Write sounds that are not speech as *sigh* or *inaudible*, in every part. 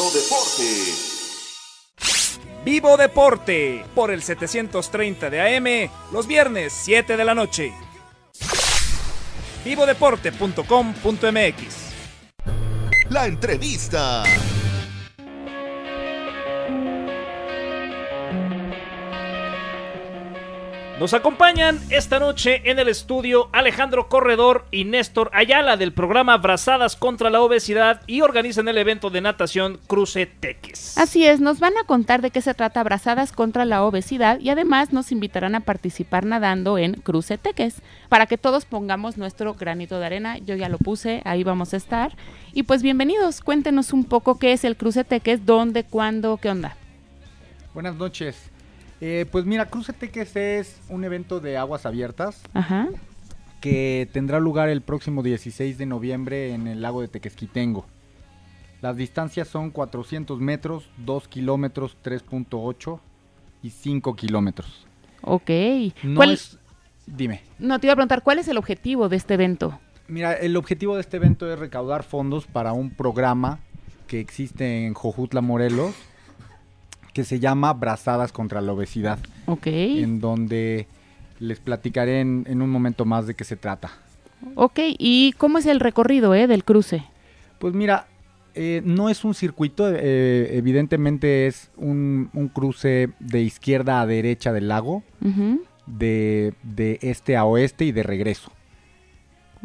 Vivo Deporte. Vivo Deporte por el 730 de AM los viernes 7 de la noche. Vivodeporte.com.mx La entrevista. Nos acompañan esta noche en el estudio Alejandro Corredor y Néstor Ayala del programa Brazadas contra la Obesidad y organizan el evento de natación Cruce Teques. Así es, nos van a contar de qué se trata Brazadas contra la Obesidad y además nos invitarán a participar nadando en Cruce Teques para que todos pongamos nuestro granito de arena. Yo ya lo puse, ahí vamos a estar. Y pues bienvenidos, cuéntenos un poco qué es el Cruce Teques, dónde, cuándo, qué onda. Buenas noches. Eh, pues mira, Cruce Teques es un evento de aguas abiertas. Que tendrá lugar el próximo 16 de noviembre en el lago de Tequesquitengo. Las distancias son 400 metros, 2 kilómetros, 3.8 y 5 kilómetros. Ok. es... Dime. No, te iba a preguntar, ¿cuál es el objetivo de este evento? Mira, el objetivo de este evento es recaudar fondos para un programa que existe en Jojutla, Morelos, que se llama Brazadas contra la Obesidad. Ok. En donde les platicaré en, un momento más de qué se trata. Ok, ¿y cómo es el recorrido eh, del cruce? Pues mira, eh, no es un circuito, eh, evidentemente es un, cruce de izquierda a derecha del lago, de este a oeste y de regreso.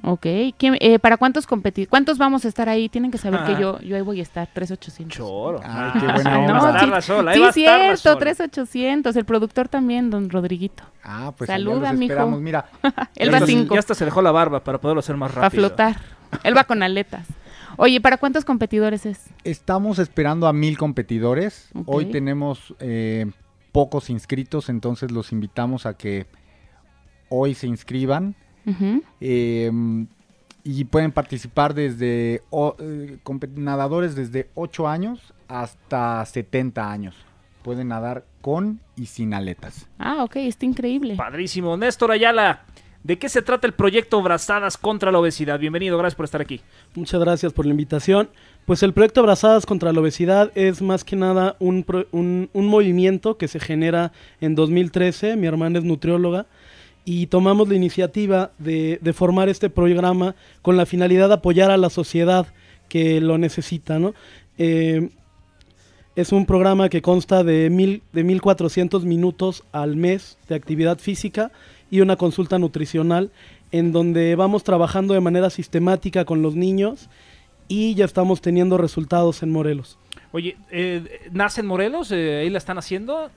Ok. Eh, ¿Para cuántos competir? ¿Cuántos vamos a estar ahí? Tienen que saber que ah. yo, yo ahí voy a estar, 3800. Choro. Ah, Ay, qué *laughs* sí, cierto, 3800. El productor también, don Rodriguito. Ah, pues Saluda, Mira, *laughs* él va cinco. Ya hasta se dejó la barba para poderlo hacer más rápido. Para flotar. Él va con aletas. Oye, ¿para cuántos competidores es? Estamos esperando a mil competidores. Hoy tenemos eh, pocos inscritos, entonces los invitamos a que hoy se inscriban. Em, y pueden participar desde eh, nadadores desde 8 años hasta 70 años. Pueden nadar con y sin aletas. Ah, ok, está increíble. Padrísimo. Néstor Ayala, ¿De qué se trata el proyecto Brazadas contra la Obesidad? Bienvenido, gracias por estar aquí. Muchas gracias por la invitación. Pues el proyecto Brazadas contra la Obesidad es más que nada un movimiento que se genera en 2013. Mi hermana es nutrióloga y tomamos la iniciativa de, formar este programa con la finalidad de apoyar a la sociedad que lo necesita. Eh, es un programa que consta de, mil, de 1.400 minutos al mes de actividad física y una consulta nutricional en donde vamos trabajando de manera sistemática con los niños y ya estamos teniendo resultados en Morelos. Oye, eh, ¿nace en Morelos? Eh, ¿Ahí la están haciendo?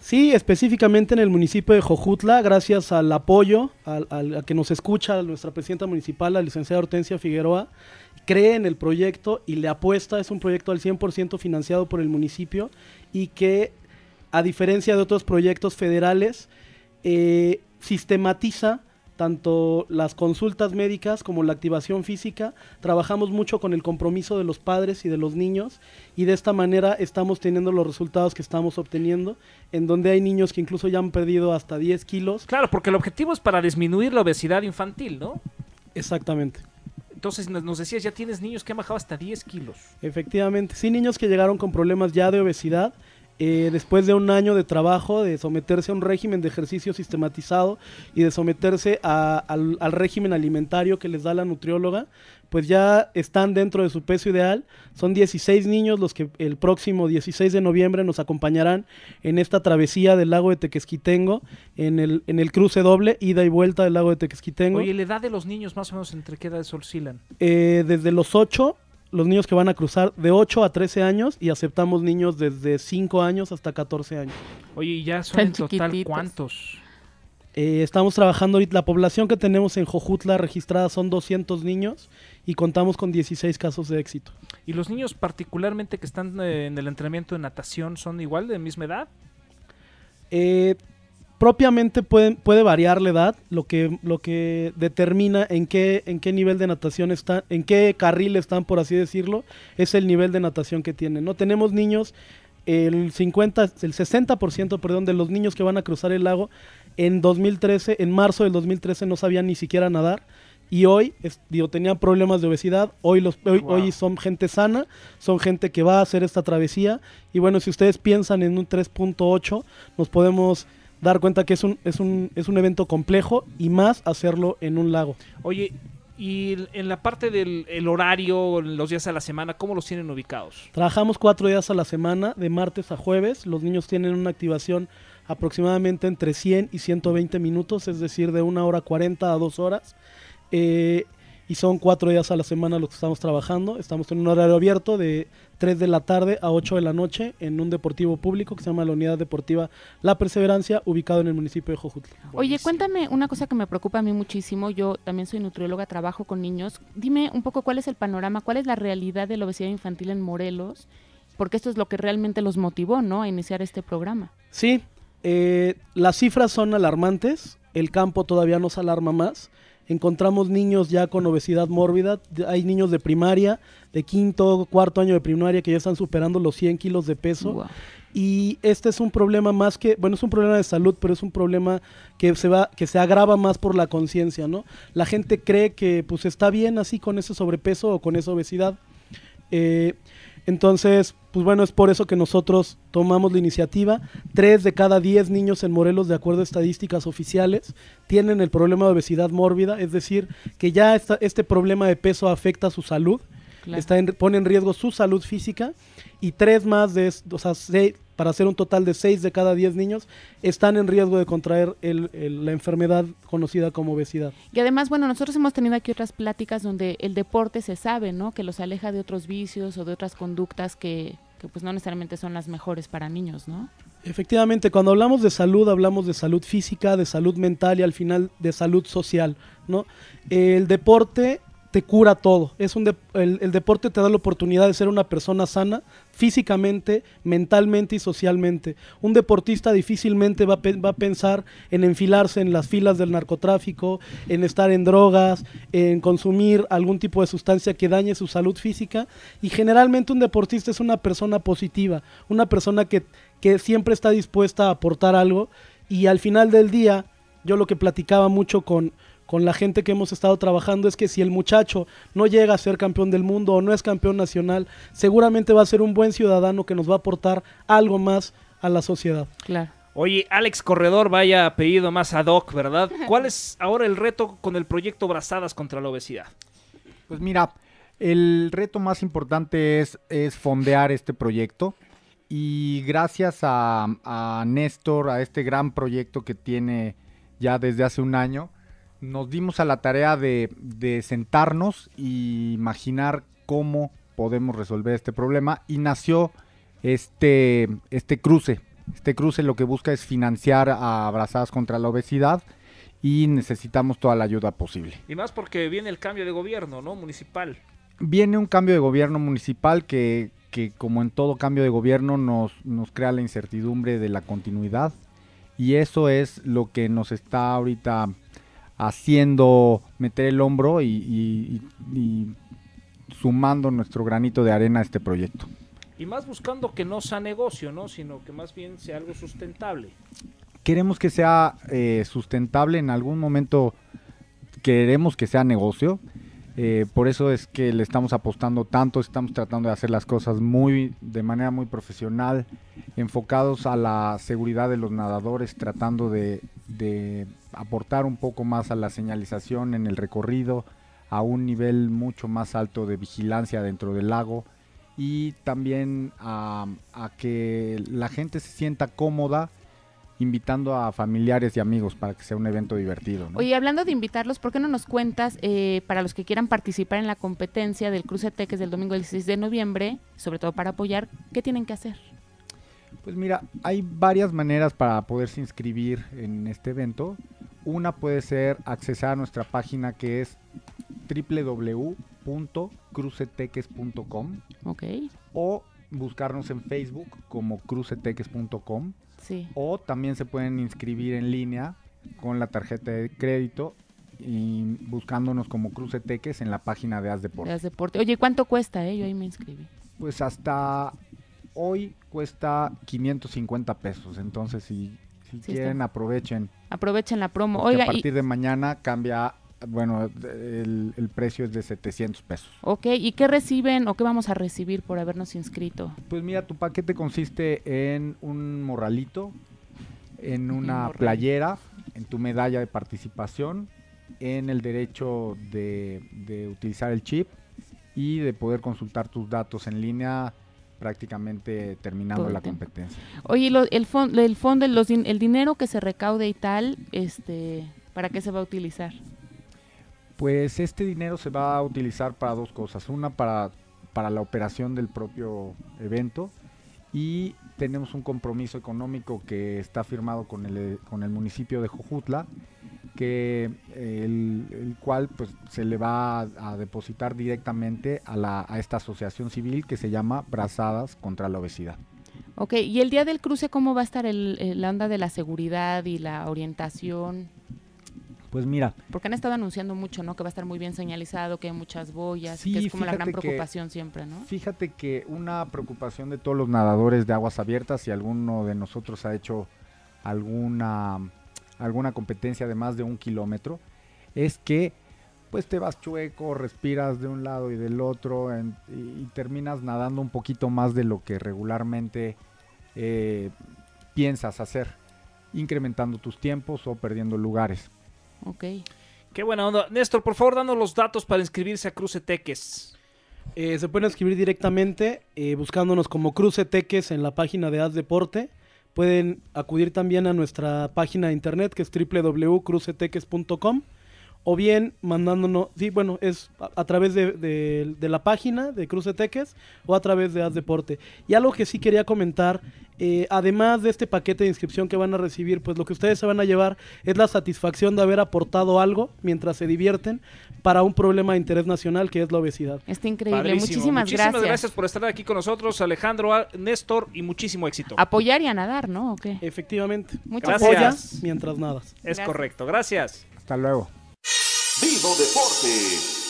Sí, específicamente en el municipio de Jojutla, gracias al apoyo al, que nos escucha nuestra presidenta municipal, la licenciada Hortensia Figueroa, cree en el proyecto y le apuesta, es un proyecto al 100% financiado por el municipio y que, a diferencia de otros proyectos federales, eh, sistematiza tanto las consultas médicas como la activación física. Trabajamos mucho con el compromiso de los padres y de los niños y de esta manera estamos teniendo los resultados que estamos obteniendo, en donde hay niños que incluso ya han perdido hasta 10 kilos. Claro, porque el objetivo es para disminuir la obesidad infantil, ¿no? Exactamente. Entonces nos decías, ya tienes niños que han bajado hasta 10 kilos. Efectivamente, sí, niños que llegaron con problemas ya de obesidad eh, después de un año de trabajo, de someterse a un régimen de ejercicio sistematizado y de someterse al, régimen alimentario que les da la nutrióloga, pues ya están dentro de su peso ideal. Son 16 niños los que el próximo 16 de noviembre nos acompañarán en esta travesía del lago de Tequesquitengo, en el, cruce doble, ida y vuelta del lago de Tequesquitengo. ¿Y ¿la edad de los niños más o menos entre qué edad oscilan? Eh, desde los 8 los niños que van a cruzar de 8 a 13 años y aceptamos niños desde 5 años hasta 14 años. Oye, ¿y ya son en total cuántos? Eh, estamos trabajando ahorita, la población que tenemos en Jojutla registrada son 200 niños y contamos con 16 casos de éxito. ¿Y los niños particularmente que están eh, en el entrenamiento de natación son igual de misma edad? Eh, propiamente puede, puede variar la edad, lo que, lo que determina en qué, en qué nivel de natación están, en qué carril están, por así decirlo, es el nivel de natación que tienen. No tenemos niños, el 50, el 60% perdón, de los niños que van a cruzar el lago en 2013, en marzo del 2013 no sabían ni siquiera nadar y hoy digo, tenían problemas de obesidad, hoy, los, hoy, hoy, son gente sana, son gente que va a hacer esta travesía y bueno, si ustedes piensan en un 3.8, nos podemos dar cuenta que es un, es un, es un evento complejo y más hacerlo en un lago. Oye, y en la parte del horario, los días a la semana, ¿cómo los tienen ubicados? Trabajamos cuatro días a la semana, de martes a jueves. Los niños tienen una activación aproximadamente entre 100 y 120 minutos, es decir, de una hora 40 a dos horas. Eh, y son cuatro días a la semana los que estamos trabajando. Estamos en un horario abierto de 3 de la tarde a 8 de la noche en un deportivo público que se llama la Unidad Deportiva La Perseverancia, ubicado en el municipio de Jojutla. Oye, cuéntame una cosa que me preocupa a mí muchísimo. Yo también soy nutrióloga, trabajo con niños. Dime un poco cuál es el panorama, cuál es la realidad de la obesidad infantil en Morelos, porque esto es lo que realmente los motivó, ¿no?, a iniciar este programa. Sí, eh, las cifras son alarmantes, el campo todavía nos alarma más encontramos niños ya con obesidad mórbida, hay niños de primaria, de quinto, cuarto año de primaria que ya están superando los 100 kilos de peso. Y este es un problema más que, bueno, es un problema de salud, pero es un problema que se va, que se agrava más por la conciencia, ¿no? La gente cree que pues está bien así con ese sobrepeso o con esa obesidad. Eh, entonces, pues bueno, es por eso que nosotros tomamos la iniciativa. Tres de cada diez niños en Morelos, de acuerdo a estadísticas oficiales, tienen el problema de obesidad mórbida, es decir, que ya este problema de peso afecta su salud pone en riesgo su salud física y tres más de, o sea, para hacer un total de seis de cada diez niños están en riesgo de contraer la enfermedad conocida como obesidad. Y además, bueno, nosotros hemos tenido aquí otras pláticas donde el deporte se sabe, ¿no? Que los aleja de otros vicios o de otras conductas que, que pues no necesariamente son las mejores para niños, ¿no? Efectivamente, cuando hablamos de salud, hablamos de salud física, de salud mental y al final de salud social, ¿no? El deporte te cura todo. Es el, deporte te da la oportunidad de ser una persona sana físicamente, mentalmente y socialmente. Un deportista difícilmente va, a pensar en enfilarse en las filas del narcotráfico, en estar en drogas, en consumir algún tipo de sustancia que dañe su salud física. Y generalmente un deportista es una persona positiva, una persona que, que siempre está dispuesta a aportar algo. Y al final del día, yo lo que platicaba mucho con, con la gente que hemos estado trabajando es que si el muchacho no llega a ser campeón del mundo o no es campeón nacional, seguramente va a ser un buen ciudadano que nos va a aportar algo más a la sociedad. Claro. Oye, Alex Corredor, vaya apellido más ad hoc, ¿verdad? *laughs* ¿Cuál es ahora el reto con el proyecto Brazadas contra la Obesidad? Pues mira, el reto más importante es, es fondear este proyecto y gracias a, a Néstor, a este gran proyecto que tiene ya desde hace un año, nos dimos a la tarea de, sentarnos e imaginar cómo podemos resolver este problema y nació este, este cruce. Este cruce lo que busca es financiar a Abrazadas contra la Obesidad y necesitamos toda la ayuda posible. Y más porque viene el cambio de gobierno, ¿no? Municipal. Viene un cambio de gobierno municipal que, como en todo cambio de gobierno nos, nos crea la incertidumbre de la continuidad y eso es lo que nos está ahorita haciendo, meter el hombro y, sumando nuestro granito de arena a este proyecto. Y más buscando que no sea negocio, ¿no? Sino que más bien sea algo sustentable. Queremos que sea eh, sustentable en algún momento, queremos que sea negocio. Eh, por eso es que le estamos apostando tanto, estamos tratando de hacer las cosas muy de manera muy profesional, enfocados a la seguridad de los nadadores, tratando de aportar un poco más a la señalización en el recorrido, a un nivel mucho más alto de vigilancia dentro del lago y también a, que la gente se sienta cómoda invitando a familiares y amigos para que sea un evento divertido. ¿no? Oye, hablando de invitarlos, ¿por qué no nos cuentas, eh, para los que quieran participar en la competencia del Cruce Teques del domingo 16 de noviembre, sobre todo para apoyar, qué tienen que hacer? Pues mira, hay varias maneras para poderse inscribir en este evento. Una puede ser accesar a nuestra página que es www.cruceteques.com. Ok. O buscarnos en Facebook como cruceteques.com. Sí. O también se pueden inscribir en línea con la tarjeta de crédito y buscándonos como Cruceteques en la página de As Deportes. As Deporte. Oye, ¿cuánto cuesta? Eh? Yo ahí me inscribí. Pues hasta hoy cuesta 550 pesos. Entonces, si quieren, aprovechen. Aprovechen la promo. Oiga, a partir de mañana cambia, bueno, el, precio es de 700 pesos. Ok, ¿y qué reciben o qué vamos a recibir por habernos inscrito? Pues mira, tu paquete consiste en un morralito, en una playera, en tu medalla de participación, en el derecho de utilizar el chip y de poder consultar tus datos en línea prácticamente terminando la competencia. Oye, el, fondo, el fondo, el dinero que se recaude y tal, este, ¿para qué se va a utilizar? Pues este dinero se va a utilizar para dos cosas. Una para, para la operación del propio evento y tenemos un compromiso económico que está firmado con el, con el municipio de Jojutla que eh, el, cual pues, se le va a, depositar directamente a, la, a esta asociación civil que se llama Brazadas contra la Obesidad. Ok, ¿y el día del cruce cómo va a estar el, la onda de la seguridad y la orientación? Pues mira. Porque han estado anunciando mucho, ¿no? Que va a estar muy bien señalizado, que hay muchas boyas, que es como la gran preocupación siempre, ¿no? Fíjate que una preocupación de todos los nadadores de aguas abiertas, si alguno de nosotros ha hecho alguna alguna competencia de más de un kilómetro, es que pues te vas chueco, respiras de un lado y del otro y, terminas nadando un poquito más de lo que regularmente eh, piensas hacer, incrementando tus tiempos o perdiendo lugares. Ok. Qué buena onda. Néstor, por favor, danos los datos para inscribirse a Cruce Teques. Eh, se pueden inscribir directamente eh, buscándonos como Cruce Teques en la página de Haz Deporte Pueden acudir también a nuestra página de internet que es www.cruceteques.com o bien mandándonos, bueno, es a, través de, la página de Cruceteques o a través de AzDeporte Deporte. Y algo que sí quería comentar eh, además de este paquete de inscripción que van a recibir, pues lo que ustedes se van a llevar es la satisfacción de haber aportado algo mientras se divierten para un problema de interés nacional que es la obesidad. Está increíble. muchísimas gracias muchísimas gracias. por estar aquí con nosotros, Alejandro, Néstor, y muchísimo éxito. Apoyar y a nadar, ¿no? Efectivamente. Muchas gracias. mientras nadas. Es correcto. Gracias. Hasta luego. Vivo Deporte.